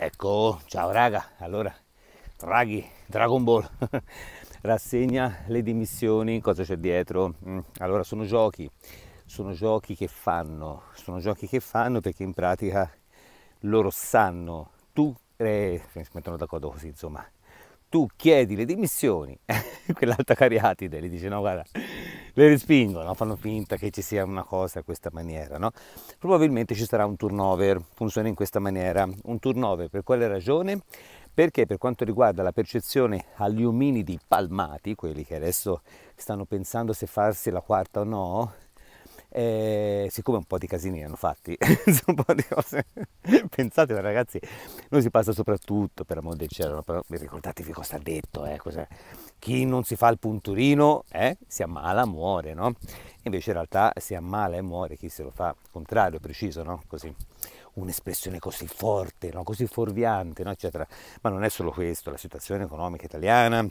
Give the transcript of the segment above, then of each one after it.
Ecco, ciao raga, allora, Draghi, Dragon Ball, rassegna le dimissioni, cosa c'è dietro? Mm, allora, sono giochi, sono giochi che fanno, sono giochi che fanno perché in pratica loro sanno, tu, eh, mettono d'accordo così, insomma, tu chiedi le dimissioni, quell'altra cariatide gli dice no guarda, le respingono, fanno finta che ci sia una cosa in questa maniera, no? Probabilmente ci sarà un turnover, funziona in questa maniera. Un turnover per quale ragione? Perché per quanto riguarda la percezione agli ominidi palmati, quelli che adesso stanno pensando se farsi la quarta o no, eh, siccome un po' di casini hanno fatti, un po' di cose, pensate ragazzi, noi si passa soprattutto per amore del cielo, però ricordatevi cosa ha detto, eh, chi non si fa il punturino eh, si ammala, muore, no? Invece in realtà si ammala e muore chi se lo fa contrario, preciso, no? Così un'espressione così forte, no? così fuorviante, no? eccetera. Ma non è solo questo, la situazione economica italiana,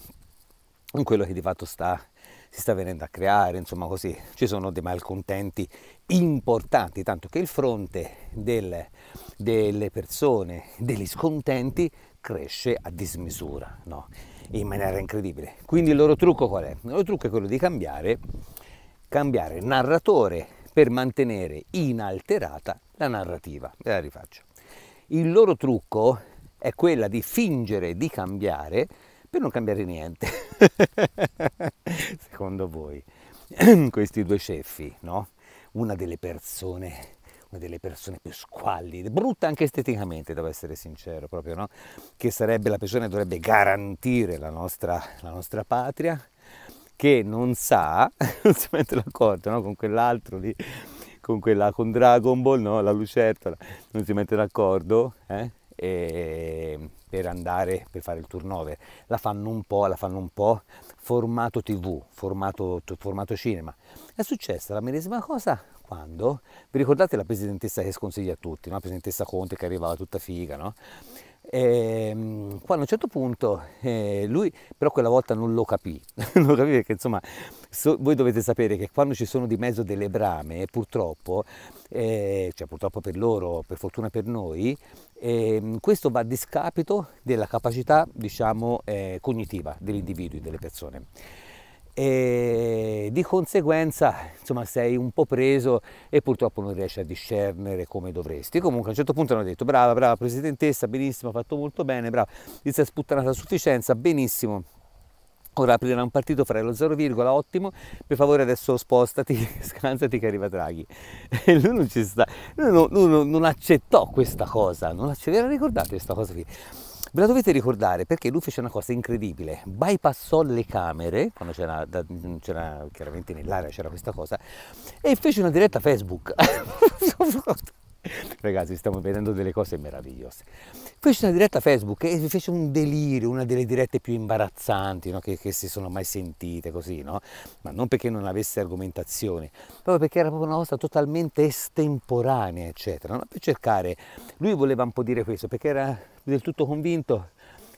in quello che di fatto sta, si sta venendo a creare, insomma così, ci sono dei malcontenti importanti, tanto che il fronte del, delle persone, degli scontenti, cresce a dismisura. No? in maniera incredibile. Quindi il loro trucco qual è? Il loro trucco è quello di cambiare, cambiare narratore per mantenere inalterata la narrativa. Ve la rifaccio. Il loro trucco è quella di fingere di cambiare per non cambiare niente. Secondo voi, questi due ceffi, no? Una delle persone una delle persone più squallide, brutta anche esteticamente, devo essere sincero, proprio, no? Che sarebbe la persona che dovrebbe garantire la nostra, la nostra patria, che non sa, non si mette d'accordo, no? Con quell'altro lì, con, quella, con Dragon Ball, no? La lucertola, non si mette d'accordo, eh? eh, per andare per fare il turnover la fanno un po' la fanno un po' formato tv formato, formato cinema è successa la medesima cosa quando vi ricordate la presidentessa che sconsiglia a tutti no? la presidentessa Conte che arrivava tutta figa no? E, ehm, quando a un certo punto eh, lui però quella volta non lo capì, non lo capì perché insomma so, voi dovete sapere che quando ci sono di mezzo delle brame purtroppo, eh, cioè purtroppo per loro, per fortuna per noi, eh, questo va a discapito della capacità diciamo eh, cognitiva individui, delle persone e di conseguenza insomma sei un po' preso e purtroppo non riesci a discernere come dovresti. Comunque a un certo punto hanno detto brava, brava presidentessa, benissimo, ha fatto molto bene, brava, gli si è sputtanata a sufficienza, benissimo. Ora aprirà un partito, fra lo 0, ottimo, per favore adesso spostati, scansati che arriva Draghi. E lui non ci sta, lui non, lui non accettò questa cosa, non la, ce l'era ricordate questa cosa qui. Ve la dovete ricordare perché lui fece una cosa incredibile, bypassò le camere, quando c'era, chiaramente nell'area c'era questa cosa, e fece una diretta Facebook. Ragazzi, stiamo vedendo delle cose meravigliose. Feci una diretta Facebook e mi fece un delirio, una delle dirette più imbarazzanti no? che, che, si sono mai sentite così, no? Ma non perché non avesse argomentazioni, proprio perché era proprio una cosa totalmente estemporanea, eccetera. No? Per cercare, lui voleva un po' dire questo, perché era del tutto convinto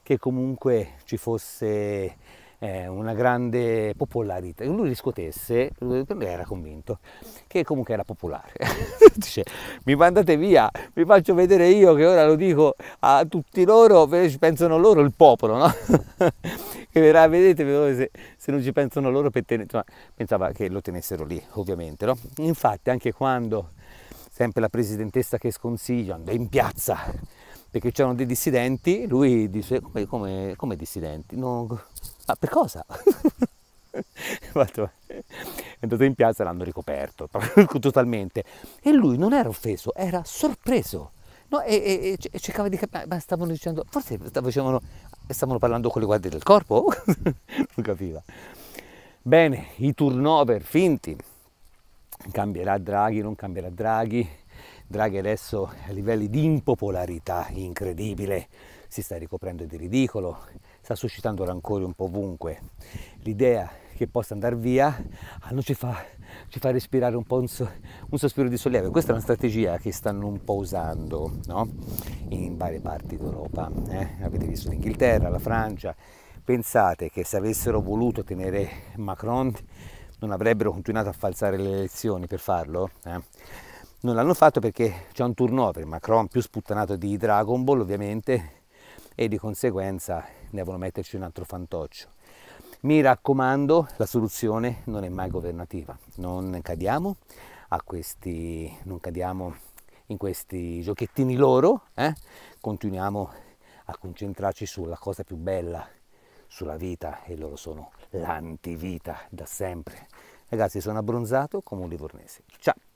che comunque ci fosse eh, una grande popolarità. Lui riscuotesse, per me era convinto che comunque era popolare. Dice, mi mandate via, vi faccio vedere io che ora lo dico a tutti loro, pensano loro il popolo, no? che verrà, vedete, se, se, non ci pensano loro, per tenere, insomma, pensava che lo tenessero lì, ovviamente. No? Infatti anche quando sempre la presidentessa che sconsiglia, andò in piazza perché c'erano dei dissidenti, lui dice come, come, come dissidenti? No, ma ah, per cosa? è andato in piazza e l'hanno ricoperto totalmente. E lui non era offeso, era sorpreso. No, e, e, e, cercava di capire, ma stavano dicendo, forse stavano, stavano parlando con le guardie del corpo, non capiva. Bene, i turnover finti, cambierà Draghi, non cambierà Draghi, Draghi adesso a livelli di impopolarità incredibile, si sta ricoprendo di ridicolo, sta suscitando rancore un po' ovunque. L'idea che possa andare via ah, non ci fa, ci fa, respirare un po' un, so, un, sospiro di sollievo. Questa è una strategia che stanno un po' usando no? in varie parti d'Europa. Eh? Avete visto l'Inghilterra, la Francia. Pensate che se avessero voluto tenere Macron non avrebbero continuato a falsare le elezioni per farlo? Eh? Non l'hanno fatto perché c'è un turnover, Macron più sputtanato di Dragon Ball ovviamente, e di conseguenza devono metterci un altro fantoccio. Mi raccomando, la soluzione non è mai governativa, non cadiamo, questi, non cadiamo in questi giochettini loro, eh? continuiamo a concentrarci sulla cosa più bella, sulla vita e loro sono l'antivita da sempre. Ragazzi sono abbronzato come un livornese. Ciao!